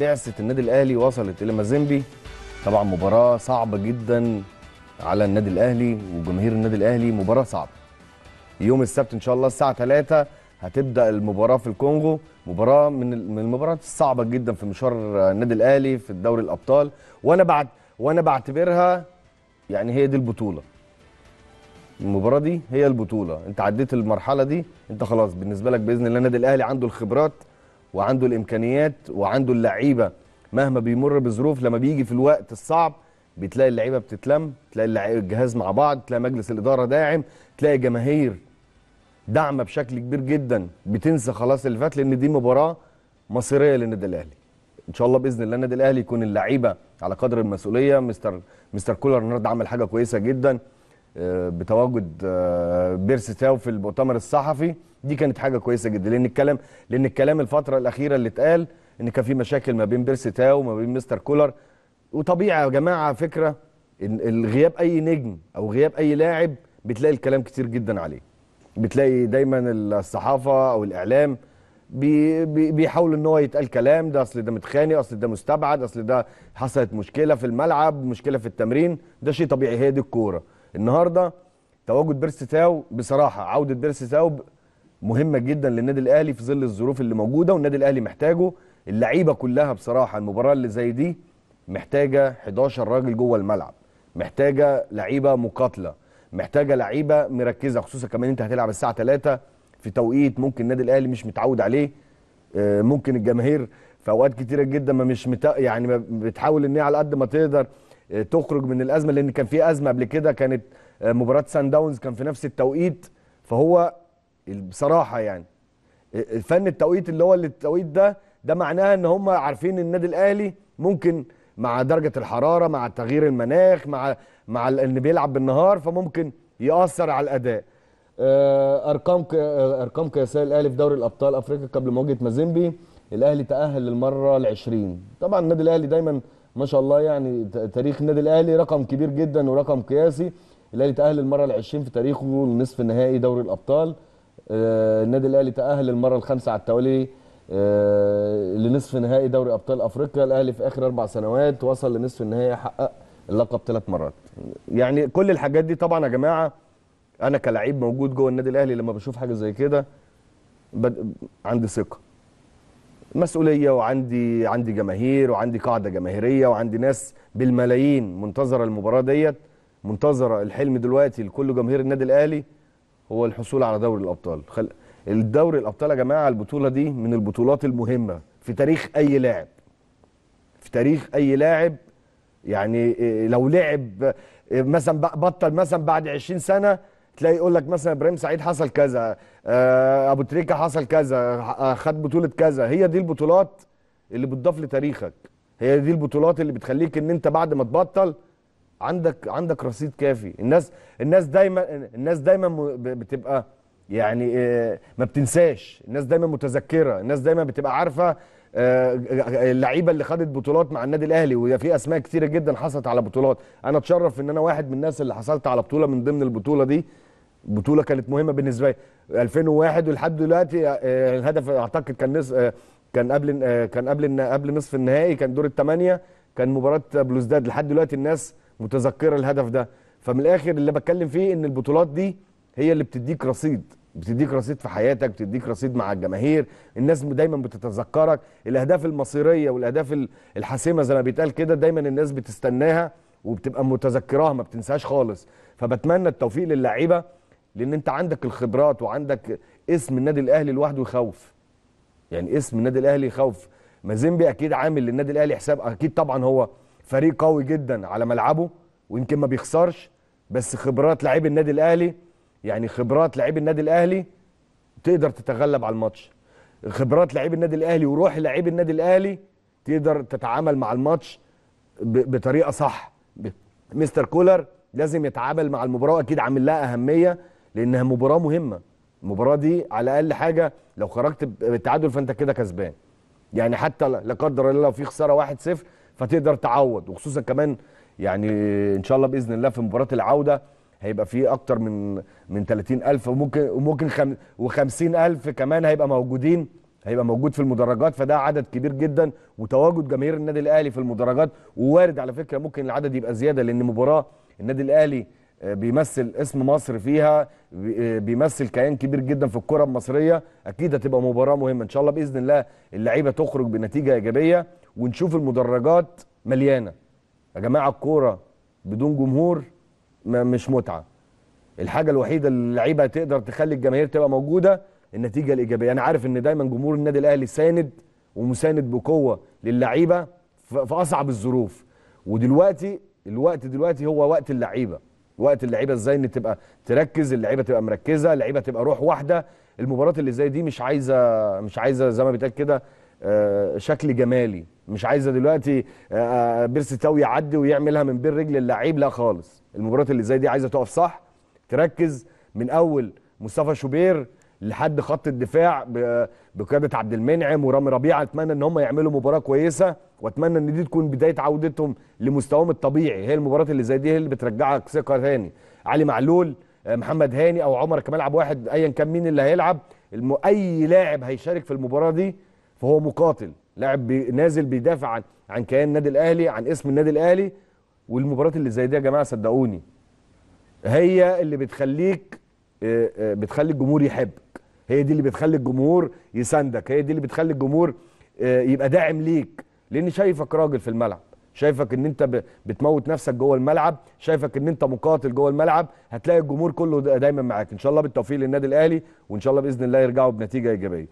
بعثه النادي الاهلي وصلت الى مازيمبي طبعا مباراه صعبه جدا على النادي الاهلي وجماهير النادي الاهلي مباراه صعبه يوم السبت ان شاء الله الساعه 3 هتبدا المباراه في الكونغو مباراه من من المباريات الصعبه جدا في مشوار النادي الاهلي في دوري الابطال وانا بعد وانا بعتبرها يعني هي دي البطوله المباراه دي هي البطوله انت عديت المرحله دي انت خلاص بالنسبه لك باذن الله النادي الاهلي عنده الخبرات وعنده الامكانيات وعنده اللعيبه مهما بيمر بظروف لما بيجي في الوقت الصعب بتلاقي اللعيبه بتتلم تلاقي الجهاز مع بعض تلاقي مجلس الاداره داعم تلاقي جماهير داعمه بشكل كبير جدا بتنسى خلاص اللي فات لان دي مباراه مصيريه للنادي الاهلي ان شاء الله باذن الله النادي الاهلي يكون اللعيبه على قدر المسؤوليه مستر مستر كولر النهارده عمل حاجه كويسه جدا آه، بتواجد آه، بيرسي تاو في المؤتمر الصحفي دي كانت حاجه كويسه جدا لان الكلام لان الكلام الفتره الاخيره اللي اتقال ان كان في مشاكل ما بين بيرسي تاو وما بين مستر كولر وطبيعي يا جماعه على فكره غياب اي نجم او غياب اي لاعب بتلاقي الكلام كتير جدا عليه بتلاقي دايما الصحافه او الاعلام بي بي بيحاول ان هو يتقال كلام ده اصل ده متخانق اصل ده مستبعد اصل ده حصلت مشكله في الملعب مشكله في التمرين ده شيء طبيعي هي دي الكوره النهارده تواجد بيرس تاو بصراحه عوده بيرس تاو مهمه جدا للنادي الاهلي في ظل الظروف اللي موجوده والنادي الاهلي محتاجه اللعيبه كلها بصراحه المباراه اللي زي دي محتاجه 11 راجل جوه الملعب محتاجه لعيبه مقاتله محتاجه لعيبه مركزه خصوصا كمان انت هتلعب الساعه 3 في توقيت ممكن النادي الاهلي مش متعود عليه آه، ممكن الجماهير في اوقات كتيره جدا ما مش يعني بتحاول ان هي على قد ما تقدر تخرج من الازمه لان كان في ازمه قبل كده كانت آه، مباراه سان داونز كان في نفس التوقيت فهو بصراحه يعني آه، فن التوقيت اللي هو اللي التوقيت ده ده معناها ان هم عارفين النادي الاهلي ممكن مع درجه الحراره مع تغيير المناخ مع مع ان بيلعب بالنهار فممكن ياثر على الاداء آه، ارقام ارقام قياسيه الاهلي في دوري الابطال افريقيا قبل مواجهه مازيمبي الاهلي تاهل للمره ال 20 طبعا النادي الاهلي دايما ما شاء الله يعني تاريخ النادي الاهلي رقم كبير جدا ورقم قياسي الاهلي تاهل المره العشرين 20 في تاريخه لنصف النهائي دوري الابطال آه، النادي الاهلي تاهل المره الخامسه على التوالي آه، لنصف نهائي دوري ابطال افريقيا الاهلي في اخر اربع سنوات وصل لنصف النهائي حقق اللقب ثلاث مرات يعني كل الحاجات دي طبعا يا جماعه انا كلاعب موجود جوه النادي الاهلي لما بشوف حاجه زي كده عندي ثقه مسؤوليه وعندي عندي جماهير وعندي قاعده جماهيريه وعندي ناس بالملايين منتظره المباراه ديت منتظره الحلم دلوقتي لكل جماهير النادي الاهلي هو الحصول على دوري الابطال خل... الدوري الابطال يا جماعه البطوله دي من البطولات المهمه في تاريخ اي لاعب في تاريخ اي لاعب يعني إيه، لو لعب إيه، مثلا بطل مثلا بعد 20 سنه تلاقي يقول لك مثلا ابراهيم سعيد حصل كذا آه، ابو تريكه حصل كذا آه، خد بطوله كذا هي دي البطولات اللي بتضاف لتاريخك هي دي البطولات اللي بتخليك ان انت بعد ما تبطل عندك عندك رصيد كافي الناس الناس دايما الناس دايما بتبقى يعني آه، ما بتنساش الناس دايما متذكره الناس دايما بتبقى عارفه اللعيبه اللي خدت بطولات مع النادي الاهلي وفي اسماء كثيره جدا حصلت على بطولات انا اتشرف ان انا واحد من الناس اللي حصلت على بطوله من ضمن البطوله دي بطوله كانت مهمه بالنسبه لي 2001 ولحد دلوقتي آه، آه، الهدف اعتقد كان نص آه، كان قبل كان قبل قبل نصف النهائي كان دور الثمانيه كان مباراه بلوزداد لحد دلوقتي الناس متذكره الهدف ده فمن الاخر اللي بتكلم فيه ان البطولات دي هي اللي بتديك رصيد بتديك رصيد في حياتك بتديك رصيد مع الجماهير الناس دايما بتتذكرك الاهداف المصيريه والاهداف الحاسمه زي ما بيتقال كده دايما الناس بتستناها وبتبقى متذكراها ما بتنساهاش خالص فبتمنى التوفيق للعيبه لان انت عندك الخبرات وعندك اسم النادي الاهلي لوحده يخوف يعني اسم النادي الاهلي يخوف مازيمبي اكيد عامل للنادي الاهلي حساب اكيد طبعا هو فريق قوي جدا على ملعبه ويمكن ما بيخسرش بس خبرات لعيب النادي الاهلي يعني خبرات لعيب النادي الاهلي تقدر تتغلب على الماتش خبرات لعيب النادي الاهلي وروح لعيب النادي الاهلي تقدر تتعامل مع الماتش بطريقه صح مستر كولر لازم يتعامل مع المباراه واكيد عامل لها اهميه لانها مباراه مهمه المباراه دي على الاقل حاجه لو خرجت بالتعادل فانت كده كسبان يعني حتى لا قدر الله لو في خساره 1-0 فتقدر تعوض وخصوصا كمان يعني ان شاء الله باذن الله في مباراه العوده هيبقى في اكتر من من 30000 وممكن وممكن خم و50000 كمان هيبقى موجودين هيبقى موجود في المدرجات فده عدد كبير جدا وتواجد جماهير النادي الاهلي في المدرجات ووارد على فكره ممكن العدد يبقى زياده لان مباراه النادي الاهلي آه، بيمثل اسم مصر فيها آه، بيمثل كيان كبير جدا في الكره المصريه اكيد هتبقى مباراه مهمه ان شاء الله باذن الله اللعيبه تخرج بنتيجه ايجابيه ونشوف المدرجات مليانه يا جماعه الكوره بدون جمهور مش متعه الحاجه الوحيده اللي اللعيبه تقدر تخلي الجماهير تبقى موجوده النتيجه الايجابيه انا عارف ان دايما جمهور النادي الاهلي ساند ومساند بقوه للعيبه في اصعب الظروف ودلوقتي الوقت دلوقتي هو وقت اللعيبه وقت اللعيبه ازاي ان تبقى تركز اللعيبه تبقى مركزه اللعيبه تبقى روح واحده المباراه اللي زي دي مش عايزه مش عايزه زي ما بيتقال كده آه، شكل جمالي مش عايزه دلوقتي آه، آه، بيرسي تاو يعدي ويعملها من بين رجل اللعيب لا خالص المباراه اللي زي دي عايزه تقف صح تركز من اول مصطفى شوبير لحد خط الدفاع بقياده عبد المنعم ورامي ربيعه اتمنى ان هم يعملوا مباراه كويسه واتمنى ان دي تكون بدايه عودتهم لمستواهم الطبيعي هي المباراه اللي زي دي هي اللي بترجعك ثقه ثاني علي معلول آه، محمد هاني او عمر كمال عبد واحد ايا كان مين اللي هيلعب الم... اي لاعب هيشارك في المباراه دي فهو مقاتل لاعب بي... نازل بيدافع عن عن كيان النادي الاهلي عن اسم النادي الاهلي والمباراه اللي زي دي يا جماعه صدقوني هي اللي بتخليك آه، آه، بتخلي الجمهور يحب هي دي اللي بتخلي الجمهور يساندك هي دي اللي بتخلي الجمهور آه، يبقى داعم ليك لان شايفك راجل في الملعب شايفك ان انت بتموت نفسك جوه الملعب شايفك ان انت مقاتل جوه الملعب هتلاقي الجمهور كله دايما معاك ان شاء الله بالتوفيق للنادي الاهلي وان شاء الله باذن الله يرجعوا بنتيجه ايجابيه